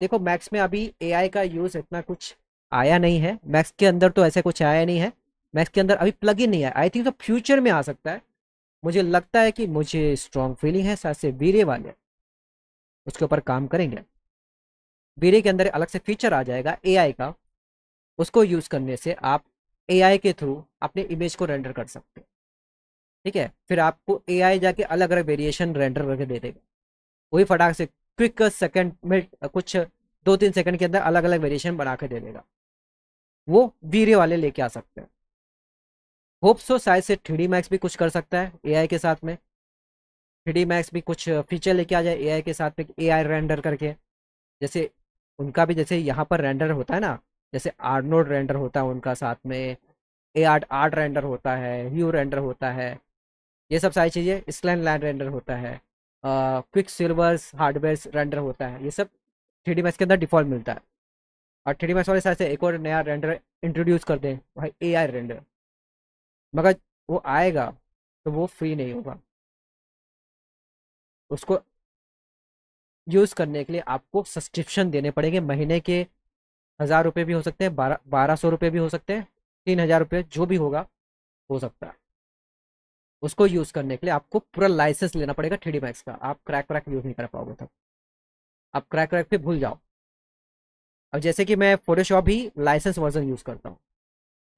देखो मैक्स में अभी एआई का यूज़ इतना कुछ आया नहीं है मैक्स के अंदर तो ऐसा कुछ आया नहीं है मैक्स के अंदर अभी प्लग नहीं आया आई थिंक तो फ्यूचर में आ सकता है मुझे लगता है कि मुझे स्ट्रॉन्ग फीलिंग है साथ से वीरे वाले उसके ऊपर काम करेंगे वीरे के अंदर अलग से फीचर आ जाएगा एआई का उसको यूज़ करने से आप एआई के थ्रू अपने इमेज को रेंडर कर सकते हैं ठीक है फिर आपको एआई जाके अलग अलग वेरिएशन रेंडर करके दे देगा वही फटाक से क्विक सेकंड मिनट कुछ दो तीन सेकंड के अंदर अलग अलग वेरिएशन बना के दे देगा वो वीरे वाले लेके आ सकते हैं होप सो तो शायद से थ्री मैक्स भी कुछ कर सकता है एआई के साथ में थ्री मैक्स भी कुछ फीचर लेके आ जाए एआई के साथ में ए रेंडर करके जैसे उनका भी जैसे यहाँ पर रेंडर होता है ना जैसे आर्नोड रेंडर होता है उनका साथ में ए आर्ट आर्ट रेंडर होता है ह्यू रेंडर होता है ये सब सारी चीज़ें स्लैंड लैंड रेंडर होता है क्विक सिल्वर्स हार्डवेयर रेंडर होता है ये सब थ्री डी मैक्स के अंदर डिफॉल्ट मिलता है और थ्री डी मैक्स वाले साथ एक और नया रेंडर इंट्रोड्यूस कर दें भाई ए आई रेंडर मगर वो आएगा तो वो फ्री नहीं होगा उसको यूज़ करने के लिए आपको सब्सक्रिप्शन देने पड़ेंगे महीने के हज़ार रुपये भी हो सकते हैं बारह बारह सौ रुपये भी हो सकते हैं तीन हज़ार रुपये जो भी होगा हो सकता है उसको यूज़ करने के लिए आपको पूरा लाइसेंस लेना पड़ेगा थ्री मैक्स का आप क्रैक क्रैक यूज़ नहीं कर पाओगे तब आप क्रैक क्रैक पे भूल जाओ अब जैसे कि मैं फोटोशॉप ही लाइसेंस वर्जन यूज़ करता हूँ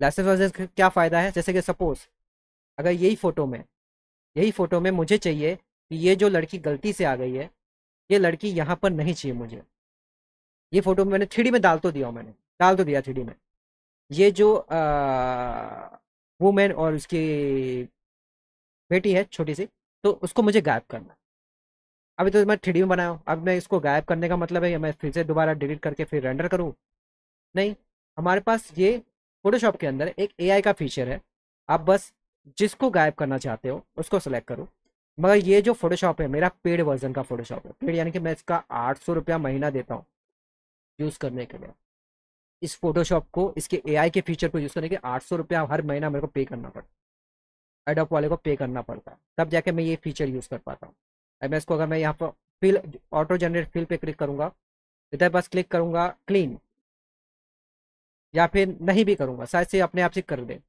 लाइसेंस वर्जन क्या फ़ायदा है जैसे कि सपोज़ अगर यही फ़ोटो में यही फ़ोटो में मुझे चाहिए कि ये जो लड़की गलती से आ गई है ये लड़की यहाँ पर नहीं चाहिए मुझे ये फ़ोटो मैंने थ्री में डाल तो दिया मैंने डाल तो दिया थ्री में ये जो वुमेन और उसकी बेटी है छोटी सी तो उसको मुझे गायब करना अभी तो मैं थ्री में बनाया हूँ अब मैं इसको गायब करने का मतलब है मैं फिर से दोबारा डिलीट करके फिर रेंडर करूँ नहीं हमारे पास ये फोटोशॉप के अंदर एक एआई का फीचर है आप बस जिसको गायब करना चाहते हो उसको सेलेक्ट करो मगर ये जो फोटोशॉप है मेरा पेड वर्जन का फोटोशॉप है पेड यानी कि मैं इसका आठ सौ रुपया महीना देता हूँ यूज़ करने के लिए इस फोटोशॉप को इसके एआई के फीचर को यूज़ करने के आठ सौ रुपया हर महीना मेरे को पे करना पड़ता एडोप वाले को पे करना पड़ता है तब जाके मैं ये फीचर यूज़ कर पाता हूँ अब मैं इसको अगर मैं यहाँ पर फिल ऑटो जनरेट फिल पे क्लिक करूँगा इधर बस क्लिक करूँगा क्लीन या फिर नहीं भी करूँगा शायद से अपने आप से कर दे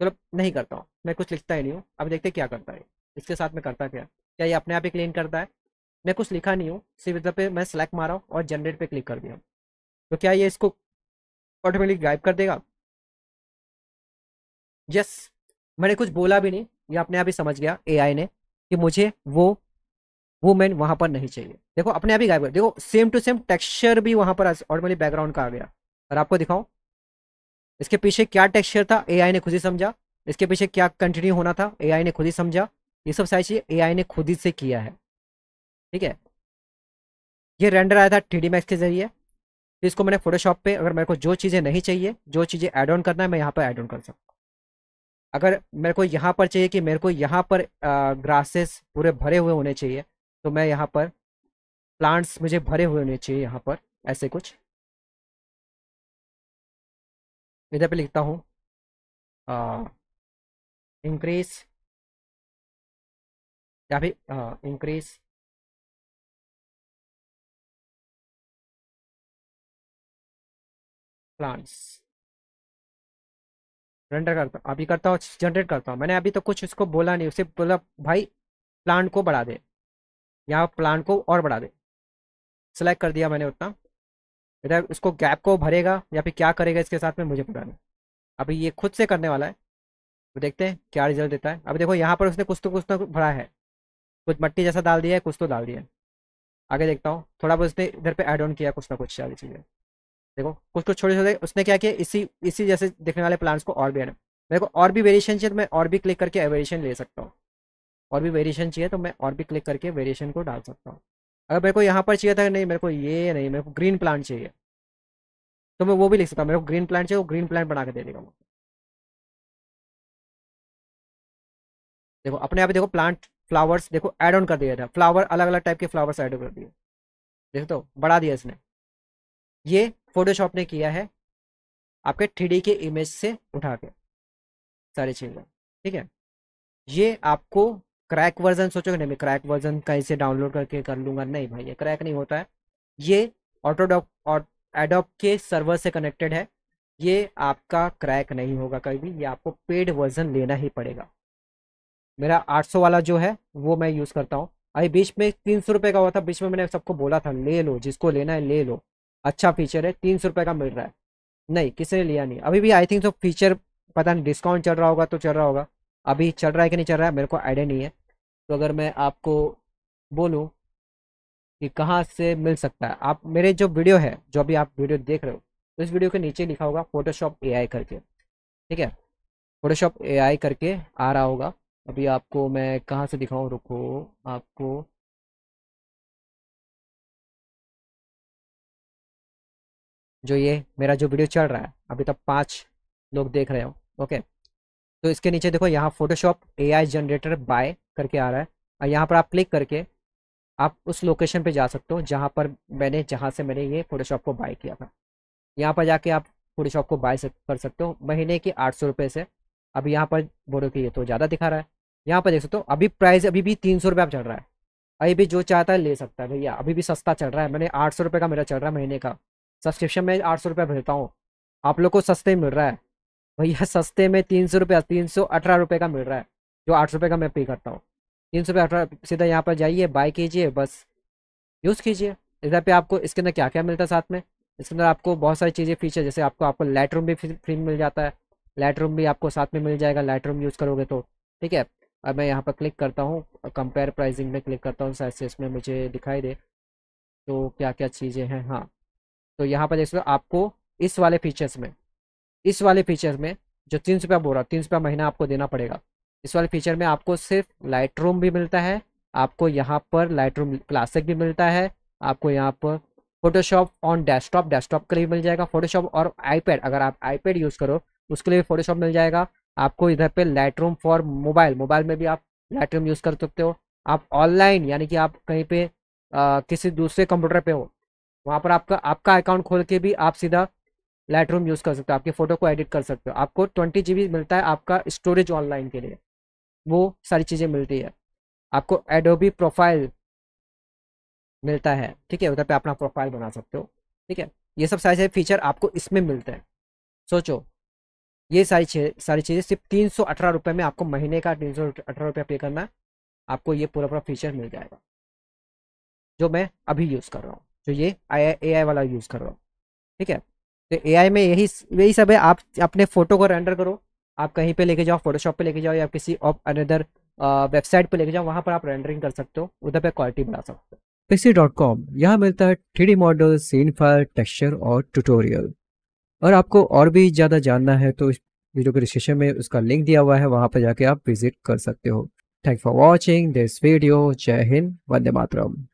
चलो तो नहीं करता हूँ मैं कुछ लिखता ही नहीं हूँ अब देखते क्या करता है इसके साथ में करता क्या क्या ये अपने आप ही क्लीन करता है मैं कुछ लिखा नहीं हूँ सिर्फ इधर पे मैं सेलेक्ट मारा हूँ और जनरेट पे क्लिक कर दिया तो क्या ये इसको ऑटोमेटिक गायब कर देगा यस मैंने कुछ बोला भी नहीं ये अपने आप ही समझ गया एआई ने कि मुझे वो वुमेन वहाँ पर नहीं चाहिए देखो अपने आप ही गायब देखो सेम टू सेम टेक्सचर भी वहाँ पर ऑर्डमली बैकग्राउंड का आ गया और आपको दिखाओ इसके पीछे क्या टेक्सचर था ए ने खुद ही समझा इसके पीछे क्या कंटिन्यू होना था ए ने खुद ही समझा ये सब सारी चीज़ ए ने खुद ही से किया है ठीक है ये रेंडर आया था टी मैक्स के जरिए इसको मैंने फोटोशॉप पे अगर मेरे को जो चीज़ें नहीं चाहिए जो चीज़ें ऐड ऑन करना है मैं यहाँ पर एड ऑन कर सकता अगर मेरे को यहाँ पर चाहिए कि मेरे को यहाँ पर ग्रासेस पूरे भरे हुए होने चाहिए तो मैं यहाँ पर प्लांट्स मुझे भरे हुए होने चाहिए यहाँ पर ऐसे कुछ इधर पे लिखता हूँ इंक्रीज या फिर इंक्रीज प्लांट्स रेंडर करता हूँ अभी करता हूँ जनरेट करता हूँ मैंने अभी तो कुछ उसको बोला नहीं उसे बोला भाई प्लांट को बढ़ा दे यहाँ प्लांट को और बढ़ा दे सेलेक्ट कर दिया मैंने उतना इधर उसको गैप को भरेगा या फिर क्या करेगा इसके साथ में मुझे पता नहीं अभी ये खुद से करने वाला है तो देखते हैं क्या रिजल्ट देता है अभी देखो यहाँ पर उसने कुछ तो कुछ तो भरा है कुछ मट्टी जैसा डाल दिया है कुछ तो डाल दिया है आगे देखता हूँ थोड़ा बहुत उसने इधर पे ऐड ऑन किया कुछ ना कुछ सारी चीज़ें देखो कुछ कुछ छोटे छोटे उसने क्या किया इसी इसी जैसे दिखने वाले प्लांट्स को और भी एड मेरे को और भी वेरिएशन चाहिए तो मैं और भी क्लिक करके वेरिएशन ले सकता हूँ और भी वेरिएशन चाहिए तो मैं और भी क्लिक करके वेरिएशन को डाल सकता हूँ अगर मेरे को यहाँ पर चाहिए था नहीं मेरे को ये नहीं मेरे को ग्रीन प्लांट चाहिए तो मैं वो भी लिख सकता हूँ मेरे को ग्रीन प्लांट चाहिए वो ग्रीन प्लांट बना के दे देगा मुझे देखो अपने आप देखो प्लांट फ्लावर्स देखो एड ऑन कर दिया था फ्लावर अलग अलग टाइप के फ्लावर्स एड कर दिए देख तो बढ़ा दिया इसने ये फोटोशॉप ने किया है आपके थ्री के इमेज से उठा के सारी चीज़ें ठीक है ये आपको क्रैक वर्जन सोचोगे नहीं मैं क्रैक वर्जन कहीं से डाउनलोड करके कर लूंगा नहीं भाई ये क्रैक नहीं होता है ये ऑटोडॉक और एडोप के सर्वर से कनेक्टेड है ये आपका क्रैक नहीं होगा कभी भी ये आपको पेड वर्जन लेना ही पड़ेगा मेरा 800 वाला जो है वो मैं यूज़ करता हूँ अभी बीच में तीन सौ रुपये का हुआ था बीच में मैंने सबको बोला था ले लो जिसको लेना है ले लो अच्छा फीचर है तीन सौ रुपये का मिल रहा है नहीं किसी ने लिया नहीं अभी भी आई थिंक सो फीचर पता नहीं डिस्काउंट चल रहा होगा तो चल रहा होगा अभी चल रहा है कि नहीं चल रहा है मेरे को आइडिया नहीं है तो अगर मैं आपको बोलूँ कि कहाँ से मिल सकता है आप मेरे जो वीडियो है जो अभी आप वीडियो देख रहे हो तो इस वीडियो के नीचे लिखा होगा फोटोशॉप ए करके ठीक है फोटोशॉप ए करके आ रहा होगा अभी आपको मैं कहाँ से दिखाऊँ रुको आपको जो ये मेरा जो वीडियो चल रहा है अभी तक पाँच लोग देख रहे हो ओके तो इसके नीचे देखो यहाँ फोटोशॉप आई जनरेटर बाय करके आ रहा है और यहाँ पर आप क्लिक करके आप उस लोकेशन पे जा सकते हो जहाँ पर मैंने जहाँ से मैंने ये फोटोशॉप को बाय किया था यहाँ पर जाके आप फोटोशॉप को बाय कर सकते हो महीने के आठ सौ रुपये से अभी यहाँ पर बोलो कि ये तो ज़्यादा दिखा रहा है यहाँ पर देख सकते हो अभी प्राइस अभी भी तीन सौ रुपये चल रहा है अभी भी जो चाहता है ले सकता है भैया अभी भी सस्ता चल रहा है मैंने आठ सौ रुपये का मेरा चल रहा है महीने का सब्सक्रिप्शन में आठ सौ रुपये भेजता हूँ आप लोग को सस्ते मिल रहा है भैया सस्ते में तीन सौ रुपया तीन सौ अठारह रुपये का मिल रहा है जो आठ सौ रुपये का मैं पे करता हूँ तीन सौ रुपये अठारह सीधा यहाँ पर जाइए बाय कीजिए बस यूज़ कीजिए इधर पे आपको इसके अंदर क्या क्या मिलता है साथ में इसके अंदर आपको बहुत सारी चीज़ें फीचर जैसे आपको आपको लाइट रूम भी फ्री मिल जाता है लाइट रूम भी आपको साथ में मिल जाएगा लाइट रूम यूज़ करोगे तो ठीक है अब मैं यहाँ पर क्लिक करता हूँ कंपेयर प्राइसिंग में क्लिक करता हूँ शायद से इसमें मुझे दिखाई दे तो क्या क्या चीज़ें हैं हाँ तो यहाँ पर देख सकते हो आपको इस वाले फीचर्स में इस वाले फीचर में जो तीन सौ रुपया बोल रहा तीन सौ रुपया महीना आपको देना पड़ेगा इस वाले फीचर में आपको सिर्फ लाइट रूम भी मिलता है आपको यहाँ पर लाइट रूम क्लासिक भी मिलता है आपको यहाँ पर फोटोशॉप ऑन डेस्कटॉप डेस्कटॉप के लिए मिल जाएगा फोटोशॉप और आईपैड अगर आप आईपैड यूज़ करो उसके लिए फोटोशॉप मिल जाएगा आपको इधर पे Lightroom for mobile mobile में भी आप लाइट रूम यूज़ कर सकते हो आप ऑनलाइन यानी कि आप कहीं पे आ, किसी दूसरे कंप्यूटर पे हो वहाँ पर आपका आपका अकाउंट खोल के भी आप सीधा लाइट रूम यूज़ कर सकते हो आपकी फ़ोटो को एडिट कर सकते हो आपको ट्वेंटी जी मिलता है आपका स्टोरेज ऑनलाइन के लिए वो सारी चीज़ें मिलती है आपको एडोबी प्रोफाइल मिलता है ठीक है उधर पे अपना प्रोफाइल बना सकते हो ठीक है ये सब सारे सारे फीचर आपको इसमें मिलते हैं सोचो ये सारी चीज़ सारी चीज़ें सिर्फ तीन सौ अठारह रुपये में आपको महीने का तीन सौ अठारह रुपये पे करना है आपको ये पूरा पूरा फीचर मिल जाएगा जो मैं अभी यूज़ कर रहा हूँ जो ये ए आई वाला यूज़ कर रहा हूँ ठीक है तो ए में यही यही सब है आप अपने फ़ोटो को रेंडर करो आप कहीं पे लेके जाओ फोटोशॉप पे लेके जाओ या किसी ऑफ अनदर वेबसाइट पे लेके जाओ वहाँ पर आप रेंडरिंग कर सकते हो उधर पे क्वालिटी बढ़ा सकते हो पिक्सी डॉट कॉम यहाँ मिलता है three D model scene fire texture और ट्यूटोरियल और आपको और भी ज़्यादा जानना है तो इस वीडियो के डिस्क्रिप्शन में उसका लिंक दिया हुआ है वहाँ पर जाके आप विजिट कर सकते हो thank for watching this video जय हिंद वंदे मातरम